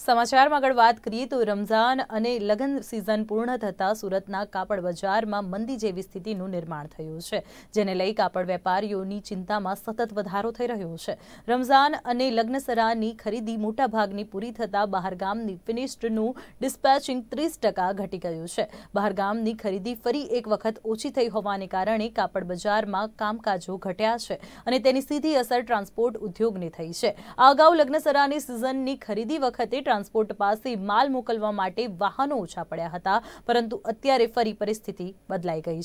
સમાચારમાં આગળ વાત કરીએ તો રમઝાન અને લગ્ન સિઝન પૂર્ણ થતાં સુરતના કાપડ બજારમાં મંદી જેવી સ્થિતિનું નિર્માણ થયું છે જેને લઈ કાપડ વેપારીઓની ચિંતામાં સતત વધારો થઈ રહ્યો છે રમઝાન અને લગ્નસરાની ખરીદી મોટાભાગની પૂરી થતાં બહારગામની ફિનિશ્ડનું ડિસ્પેચિંગ ત્રીસ ટકા ઘટી ગયું છે બહારગામની ખરીદી ફરી એક વખત ઓછી થઈ હોવાને કારણે કાપડ બજારમાં કામકાજો ઘટ્યા છે અને તેની સીધી અસર ટ્રાન્સપોર્ટ ઉદ્યોગની થઈ છે આ અગાઉ લગ્નસરાની સિઝનની ખરીદી વખતે ટ્રાન્સપોર્ટ પાસે માલ મોકલવા માટે વાહનો ઓછા પડ્યા હતા પરંતુ અત્યારે ફરી પરિસ્થિતિ બદલાઈ ગઈ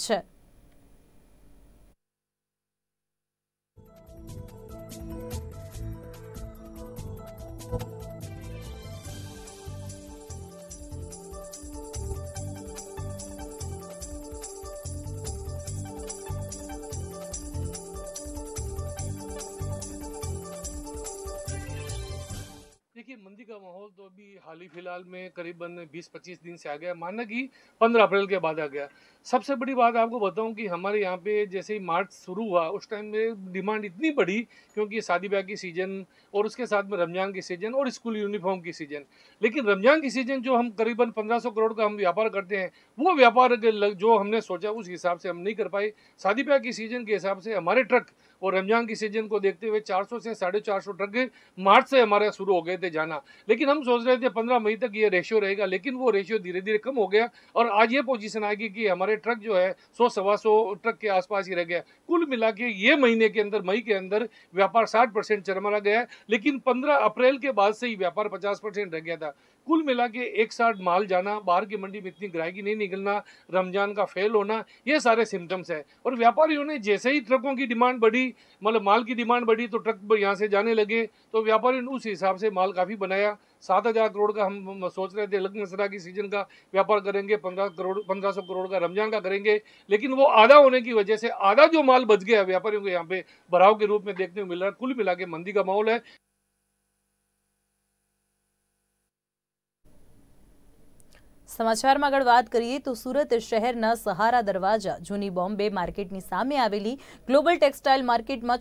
છે देखिए मंदी का माहौल तो अभी हाल ही फिलहाल में करीबन 20-25 दिन से आ गया माना कि 15 अप्रैल के बाद आ गया सबसे बड़ी बात आपको बताऊं कि हमारे यहाँ पे जैसे ही मार्च शुरू हुआ उस टाइम में डिमांड इतनी बढ़ी क्योंकि शादी ब्याह की सीज़न और उसके साथ में रमज़ान की सीज़न और स्कूल यूनिफॉर्म की सीज़न लेकिन रमज़ान की सीज़न जो हम करीबन पंद्रह करोड़ का हम व्यापार करते हैं वो व्यापार जो हमने सोचा उस हिसाब से हम नहीं कर पाए शादी ब्याह की सीज़न के हिसाब से हमारे ट्रक और रमज़ान की सीज़न को देखते हुए चार से साढ़े ट्रक मार्च से हमारे शुरू हो गए थे जाना लेकिन हम सोच रहे थे पंद्रह मई तक ये रेशियो रहेगा लेकिन वो रेशियो धीरे धीरे कम हो गया और आज ये पोजिशन आएगी कि हमारे ट्रक जो है सौ सवा सौ ट्रक के आसपास ही रह गया कुल मिला के ये महीने के अंदर मई के अंदर व्यापार साठ परसेंट चरमरा गया है लेकिन पंद्रह अप्रैल के बाद से ही व्यापार पचास परसेंट रह गया था कुल मिला के एक साथ माल जाना बाहर की मंडी में इतनी ग्राहकी नहीं निकलना रमजान का फेल होना ये सारे सिम्टम्स है और व्यापारियों ने जैसे ही ट्रकों की डिमांड बढ़ी मतलब माल की डिमांड बढ़ी तो ट्रक यहाँ से जाने लगे तो व्यापारियों ने उस हिसाब से माल काफ़ी काफ़ी बनाया सात हज़ार करोड़ का हम सोच रहे थे लग्न मिश्रा की सीजन का व्यापार करेंगे पंद्रह करोड़ पंद्रह सौ करोड़ का रमजान का करेंगे लेकिन वो आधा होने की वजह से आधा जो माल बच गया व्यापारियों को यहाँ पे भराव के रूप में देखने को मिल रहा है कुल मिला के मंदी का माहौल है समाचार में આગળ बात करिए तो सूरत शहर न सहारा दरवाजा जूनी Bombay market global textile market में